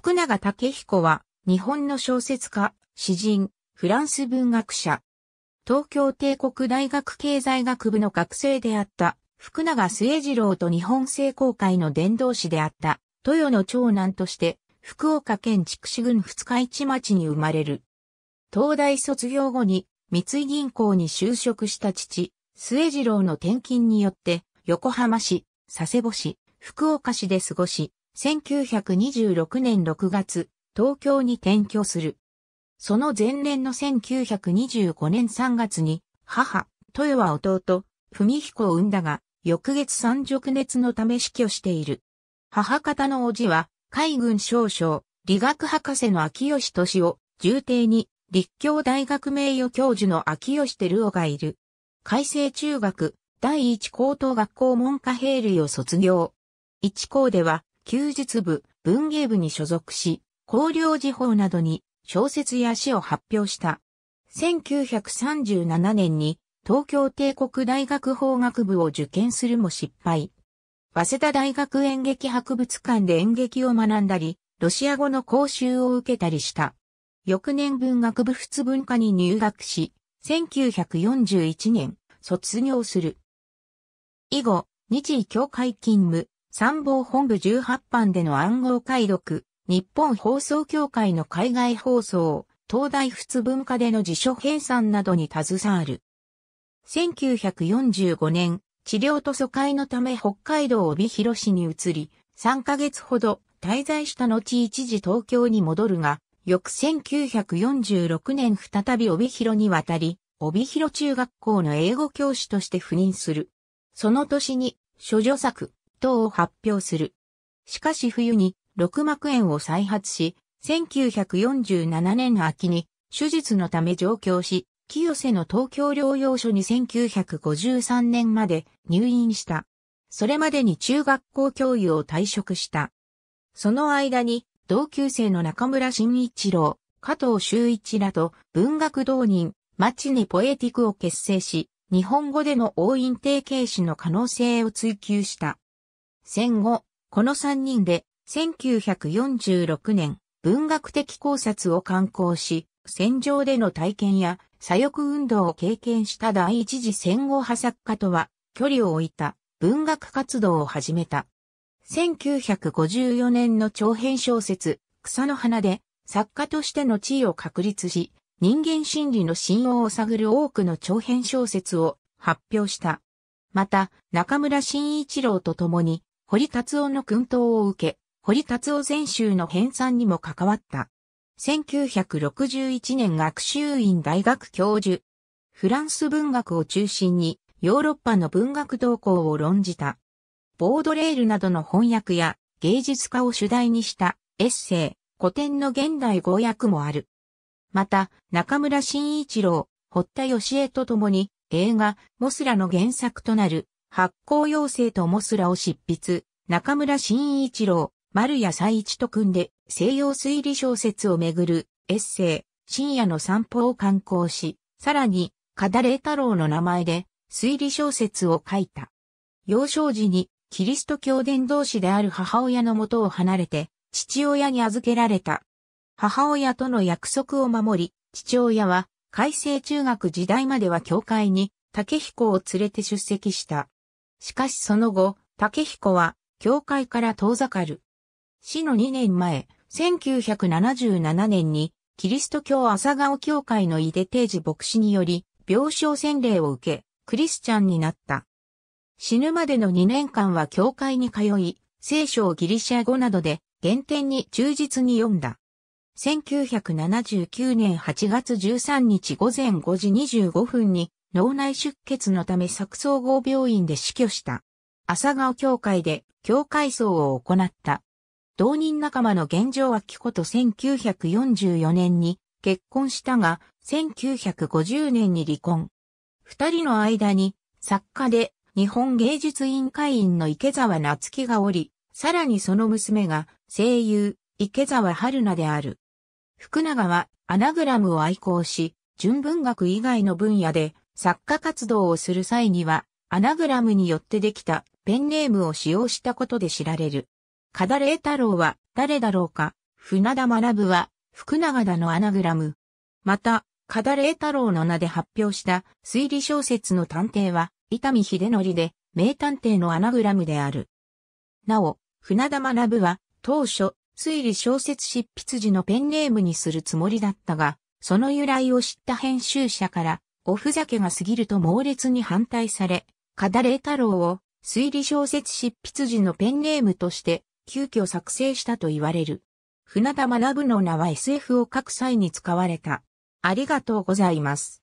福永武彦は、日本の小説家、詩人、フランス文学者。東京帝国大学経済学部の学生であった、福永末次郎と日本政公会の伝道師であった、豊の長男として、福岡県筑紫郡二日市町に生まれる。東大卒業後に、三井銀行に就職した父、末次郎の転勤によって、横浜市、佐世保市、福岡市で過ごし、1926年6月、東京に転居する。その前年の1925年3月に、母、豊は弟、文彦を産んだが、翌月三熟熱のため死去している。母方の叔父は、海軍少将、理学博士の秋吉敏夫、重帝に、立教大学名誉教授の秋吉照夫がいる。海星中学、第一高等学校文科兵類を卒業。一校では、休日部、文芸部に所属し、広陵時報などに小説や詩を発表した。1937年に東京帝国大学法学部を受験するも失敗。早稲田大学演劇博物館で演劇を学んだり、ロシア語の講習を受けたりした。翌年文学部仏文化に入学し、1941年卒業する。以後、日医協会勤務、参謀本部18班での暗号解読、日本放送協会の海外放送、東大仏文化での辞書編纂などに携わる。1945年、治療と疎開のため北海道帯広市に移り、3ヶ月ほど滞在した後一時東京に戻るが、翌1946年再び帯広に渡り、帯広中学校の英語教師として赴任する。その年に、処女作、等を発表する。しかし冬に六膜炎を再発し、1947年秋に手術のため上京し、清瀬の東京療養所に1953年まで入院した。それまでに中学校教諭を退職した。その間に同級生の中村慎一郎、加藤修一らと文学同人、マチネポエティクを結成し、日本語での応印定型詞の可能性を追求した。戦後、この3人で、1946年、文学的考察を刊行し、戦場での体験や左翼運動を経験した第一次戦後派作家とは距離を置いた文学活動を始めた。1954年の長編小説、草の花で作家としての地位を確立し、人間心理の信用を探る多くの長編小説を発表した。また、中村慎一郎と共に堀達夫の訓導を受け、堀達夫全集の編纂にも関わった。1961年学習院大学教授。フランス文学を中心にヨーロッパの文学動向を論じた。ボードレールなどの翻訳や芸術家を主題にしたエッセイ、古典の現代語訳もある。また、中村慎一郎、堀田義恵と共に映画、モスラの原作となる発行要請とモスラを執筆、中村慎一郎、丸谷斎一と組んで西洋推理小説をめぐるエッセイ、深夜の散歩を刊行し、さらに、カダレ太郎の名前で推理小説を書いた。幼少時にキリスト教伝道師である母親の元を離れて、父親に預けられた。母親との約束を守り、父親は、改正中学時代までは教会に、竹彦を連れて出席した。しかしその後、竹彦は、教会から遠ざかる。死の2年前、1977年に、キリスト教朝顔教会の井出定時牧師により、病床洗礼を受け、クリスチャンになった。死ぬまでの2年間は教会に通い、聖書をギリシャ語などで、原点に忠実に読んだ。1979年8月13日午前5時25分に脳内出血のため作総合病院で死去した。朝顔協会で教会葬を行った。同人仲間の現状は明子と1944年に結婚したが、1950年に離婚。二人の間に作家で日本芸術委員会員の池澤夏樹がおり、さらにその娘が声優池澤春菜である。福永はアナグラムを愛好し、純文学以外の分野で作家活動をする際には、アナグラムによってできたペンネームを使用したことで知られる。カダレー太郎は誰だろうか、船田学は福永田のアナグラム。また、カダレー太郎の名で発表した推理小説の探偵は、伊丹秀則で、名探偵のアナグラムである。なお、船田学は、当初、推理小説執筆時のペンネームにするつもりだったが、その由来を知った編集者から、おふざけが過ぎると猛烈に反対され、カダレ太郎を推理小説執筆時のペンネームとして急遽作成したと言われる。船田学の名は SF を書く際に使われた。ありがとうございます。